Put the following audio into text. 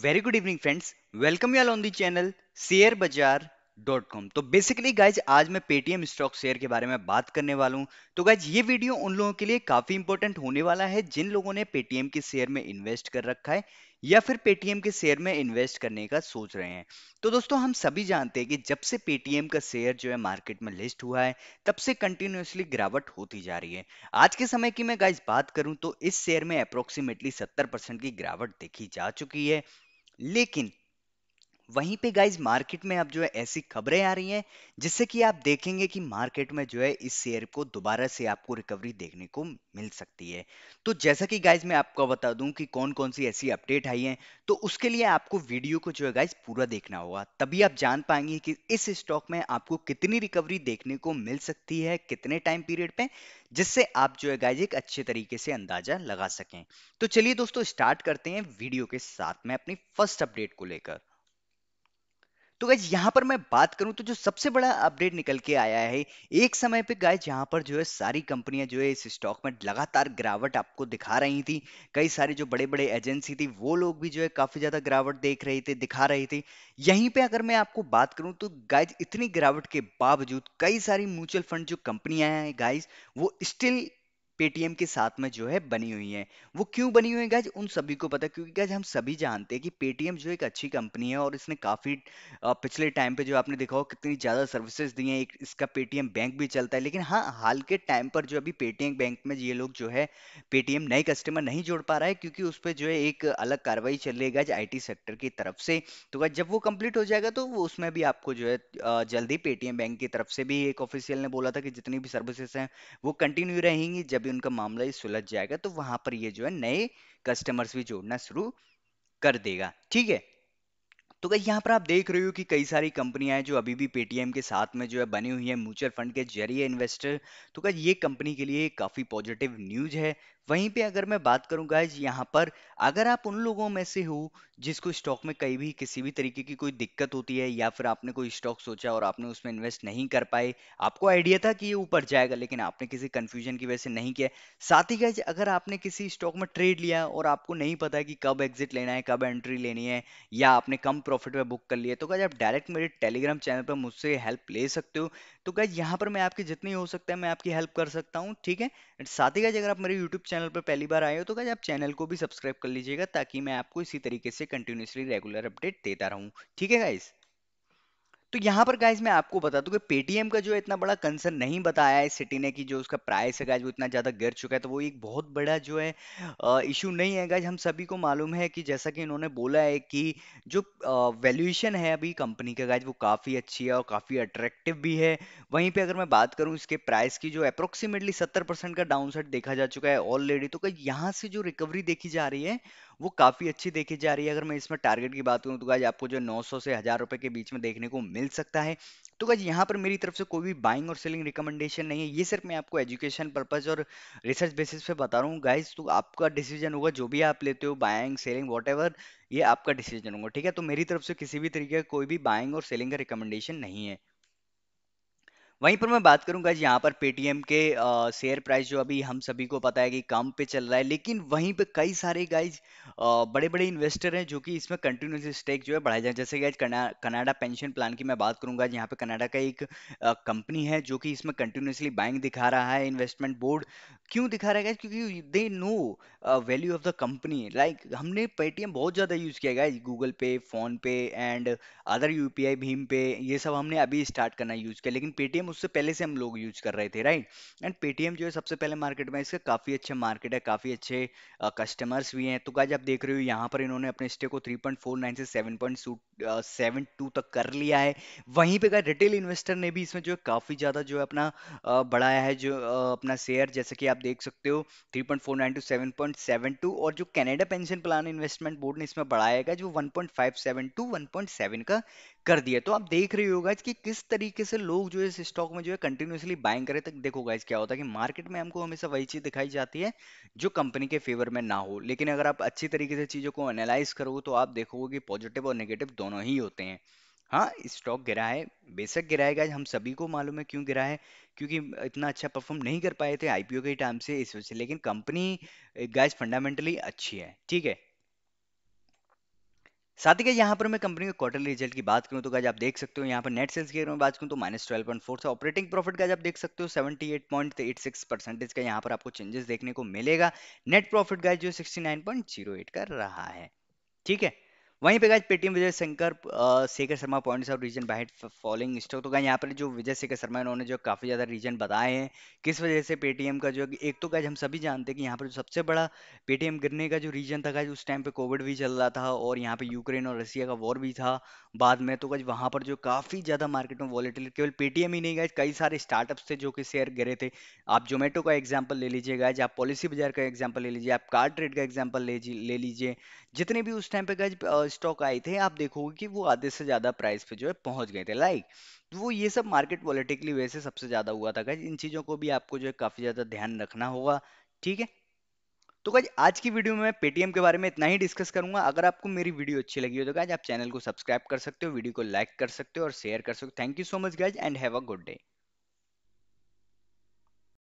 Very good evening friends. Welcome you all on the channel Share Bazaar dot com तो basically guys आज मैं Paytm stock share के बारे में बात करने वाला हूँ तो गाइज ये वीडियो उन लोगों के लिए काफ़ी इंपॉर्टेंट होने वाला है जिन लोगों ने पेटीएम के शेयर में इन्वेस्ट कर रखा है या फिर पेटीएम के शेयर में इन्वेस्ट करने का सोच रहे हैं तो दोस्तों हम सभी जानते हैं कि जब से पेटीएम का शेयर जो है मार्केट में लिस्ट हुआ है तब से कंटिन्यूसली गिरावट होती जा रही है आज के समय की मैं गाइज बात करूं तो इस शेयर में अप्रोक्सीमेटली सत्तर की गिरावट देखी जा चुकी है लेकिन वहीं पे गाइज मार्केट में अब जो है ऐसी खबरें आ रही हैं जिससे कि आप देखेंगे कि मार्केट में जो है इस शेयर को दोबारा से आपको रिकवरी देखने को मिल सकती है तो जैसा कि गाइज मैं आपको बता दूं कि कौन कौन सी ऐसी अपडेट आई है तो उसके लिए आपको वीडियो को जो है गाइज पूरा देखना होगा तभी आप जान पाएंगे कि इस स्टॉक में आपको कितनी रिकवरी देखने को मिल सकती है कितने टाइम पीरियड पे जिससे आप जो है गाइज एक अच्छे तरीके से अंदाजा लगा सकें तो चलिए दोस्तों स्टार्ट करते हैं वीडियो के साथ में अपनी फर्स्ट अपडेट को लेकर तो गाइज यहाँ पर मैं बात करूँ तो जो सबसे बड़ा अपडेट निकल के आया है एक समय पे गाइज यहाँ पर जो है सारी कंपनियां जो है इस स्टॉक में लगातार गिरावट आपको दिखा रही थी कई सारी जो बड़े बड़े एजेंसी थी वो लोग भी जो है काफी ज्यादा गिरावट देख रहे थे दिखा रहे थे यहीं पे अगर मैं आपको बात करूँ तो गाइज इतनी गिरावट के बावजूद कई सारी म्यूचुअल फंड जो कंपनियां हैं गाइज वो स्टिल पेटीएम के साथ में जो है बनी हुई है वो क्यों बनी हुई है उन सभी को पता क्योंकि हम सभी जानते हैं कि पेटीएम जो एक अच्छी कंपनी है और इसने काफ़ी पिछले टाइम पे जो आपने देखा हो कितनी ज़्यादा सर्विसेज दी हैं एक इसका पेटीएम बैंक भी चलता है लेकिन हाँ हाल के टाइम पर जो अभी पेटीएम बैंक में ये लोग जो है पेटीएम नए कस्टमर नहीं जोड़ पा रहा है क्योंकि उस पर जो है एक अलग कार्रवाई चल रही है आई आई सेक्टर की तरफ से तो जब वो कंप्लीट हो जाएगा तो उसमें भी आपको जो है जल्दी पेटीएम बैंक की तरफ से भी एक ऑफिशियल ने बोला था कि जितनी भी सर्विसेज हैं वो कंटिन्यू रहेंगी जब अभी उनका मामला ही सुलझ जाएगा तो वहां पर ये जो है नए कस्टमर्स भी जोड़ना शुरू कर देगा ठीक है तो गई यहाँ पर आप देख रहे हो कि कई सारी कंपनियां हैं जो अभी भी पेटीएम के साथ में जो है बनी हुई है म्यूचुअल फंड के जरिए इन्वेस्टर तो गई ये कंपनी के लिए काफ़ी पॉजिटिव न्यूज है वहीं पे अगर मैं बात करूं गाइज यहाँ पर अगर आप उन लोगों में से हो जिसको स्टॉक में कई भी किसी भी तरीके की कोई दिक्कत होती है या फिर आपने कोई स्टॉक सोचा और आपने उसमें इन्वेस्ट नहीं कर पाए आपको आइडिया था कि ये ऊपर जाएगा लेकिन आपने किसी कन्फ्यूजन की वजह से नहीं किया साथ ही गाइज अगर आपने किसी स्टॉक में ट्रेड लिया और आपको नहीं पता कि कब एग्जिट लेना है कब एंट्री लेनी है या आपने कम प्रॉफिट में बुक कर लिया तो गाइज आप डायरेक्ट मेरे टेलीग्राम चैनल पर मुझसे हेल्प ले सकते हो तो गाइज यहाँ पर मैं आपकी जितनी हो सकता है मैं आपकी हेल्प कर सकता हूँ ठीक है साथ ही गाइज अगर आप मेरे यूट्यूब चैनल पर पहली बार आए हो तो आप चैनल को भी सब्सक्राइब कर लीजिएगा ताकि मैं आपको इसी तरीके से कंटिन्यूसली रेगुलर अपडेट देता रहूँ ठीक है गाइज़ तो यहाँ पर गाइज मैं आपको बता दूँ कि पेटीएम का जो इतना बड़ा कंसर्न नहीं बताया है सिटी ने कि जो उसका प्राइस है गाइज वो इतना ज़्यादा गिर चुका है तो वो एक बहुत बड़ा जो है इशू नहीं है गाइज हम सभी को मालूम है कि जैसा कि इन्होंने बोला है कि जो वैल्यूएशन है अभी कंपनी का गाइज वो काफ़ी अच्छी है और काफ़ी अट्रैक्टिव भी है वहीं पर अगर मैं बात करूँ इसके प्राइस की जो अप्रोक्सीमेटली सत्तर का डाउन देखा जा चुका है ऑलरेडी तो यहाँ से जो रिकवरी देखी जा रही है वो काफ़ी अच्छी देखी जा रही है अगर मैं इसमें टारगेट की बात करूँ तो गाइज आपको जो 900 से हज़ार रुपये के बीच में देखने को मिल सकता है तो गाइज यहाँ पर मेरी तरफ से कोई भी बाइंग और सेलिंग रिकमेंडेशन नहीं है ये सिर्फ मैं आपको एजुकेशन पर्पज़ और रिसर्च बेसिस पे बता रहा हूँ गाइज तो आपका डिसीजन होगा जो भी आप लेते हो बाइंग सेलिंग वॉट ये आपका डिसीजन होगा ठीक है तो मेरी तरफ से किसी भी तरीके का कोई भी बाइंग और सेलिंग का रिकमेंडेशन नहीं है वहीं पर मैं बात करूंगा जी यहाँ पर पेटीएम के शेयर प्राइस जो अभी हम सभी को पता है कि कम पे चल रहा है लेकिन वहीं पे कई सारे गाइज बड़े बड़े इन्वेस्टर हैं जो कि इसमें कंटिन्यूस स्टेक जो है बढ़ाए जाए जैसे गाइज कनाडा पेंशन प्लान की मैं बात करूंगा यहाँ पे कनाडा का एक कंपनी है जो कि इसमें कंटिन्यूसली बाइंग दिखा रहा है इन्वेस्टमेंट बोर्ड क्यों दिखा रहा है क्योंकि they know value of the company like हमने पेटीएम बहुत ज़्यादा यूज़ किया गया Google Pay PhonePe and other U P भीम पे ये सब हमने अभी स्टार्ट करना यूज़ किया लेकिन पेटीएम उससे पहले से हम लोग यूज कर रहे थे राइट एंड पेटीएम जो है सबसे पहले मार्केट में इसका काफ़ी अच्छा मार्केट है काफ़ी अच्छे कस्टमर्स भी हैं तो गाइज आप देख रहे हो यहाँ पर इन्होंने अपने स्टे को 3.49 से 7.72 तक कर लिया है वहीं पे गाइज रिटेल इन्वेस्टर ने भी इसमें जो है काफ़ी ज़्यादा जो है अपना बढ़ाया है जो अपना शेयर जैसे कि आप देख सकते हो 3.49 टू और जो Canada pension plan investment board ने इसमें बढ़ाया बढ़ाएगा जो वन 1.57 टू 1.7 का कर दिया तो आप देख रहे हो गाइज कि किस तरीके से लोग जो है इस स्टॉक में जो है कंटिन्यूसली बाइंग करें तक देखो गाइज क्या होता है कि मार्केट में हमको हमेशा वही चीज दिखाई जाती है जो कंपनी के फेवर में ना हो लेकिन अगर आप अच्छी तरीके से चीजों को एनालाइज करोगे तो आप देखोगे कि पॉजिटिव और निगेटिव दोनों ही होते हैं हाँ स्टॉक गिरा है बेशक गिरा है गाइज हम सभी को मालूम है क्यों गिरा है क्योंकि इतना अच्छा परफॉर्म नहीं कर पाए थे आईपीओ के टाइम से इस वजह से लेकिन कंपनी गाइज फंडामेंटली अच्छी है ठीक है साथ ही यहाँ पर मैं कंपनी के क्वार्टरली रिजल्ट की बात करूँ तो गाज आप देख सकते हो यहाँ पर नेट सेल्स की बात करूँ तो माइनस ट्वेल्व पॉइंट फोर से ऑपरेटिंग प्रॉफिट का आप देख सकते हो seventy eight point eight six percentage का यहाँ पर आपको चेंजेस देखने को मिलेगा नेट प्रॉफिट का जो sixty nine point zero eight का रहा है ठीक है वहीं पे guys Paytm Vijay Shankar Shekhar Sharma points of reason bite following stock तो गाइज यहाँ पर जो विजय शेखर शर्मा इन्होंने जो काफ़ी ज़्यादा रीजन बताए हैं किस वजह से पेटीएम का जो एक तो गाइज हम सभी जानते हैं कि यहाँ पर जो सबसे बड़ा पेटीएम गिरने का जो रीजन था गाइज उस टाइम पे कोविड भी चल रहा था और यहाँ पे यूक्रेन और रशिया का वॉर भी था बाद में तो गाइज वहाँ पर जो काफ़ी ज़्यादा मार्केट में वॉलेटिल केवल पेटीएम ही नहीं गाइज कई सारे स्टार्टअप्स थे जो कि शेयर गिरे थे आप जोमेटो का एग्जाम्पल ले लीजिए गाइज आप पॉलिसी बाजार का एग्जाम्पल ले लीजिए आप कार्ड ट्रेड का एग्जाम्पल ले लीजिए जितने भी उस टाइम पे गाइज स्टॉक आए थे आप देखोगे कि वो आधे से ज़्यादा प्राइस पे जो है पहुंच गए थे लाइक वो ये सब मार्केट वॉलेटिकली वैसे सबसे ज़्यादा हुआ था इन चीज़ों को भी आपको जो है काफ़ी ज़्यादा ध्यान रखना होगा ठीक है तो गाइज आज की वीडियो में मैं पेटीएम के बारे में इतना ही डिस्कस करूंगा अगर आपको मेरी वीडियो अच्छी लगी हो तो गाइज आप चैनल को सब्सक्राइब कर सकते हो वीडियो को लाइक कर सकते हो और शेयर कर सकते हो thank you so much guys and have a good day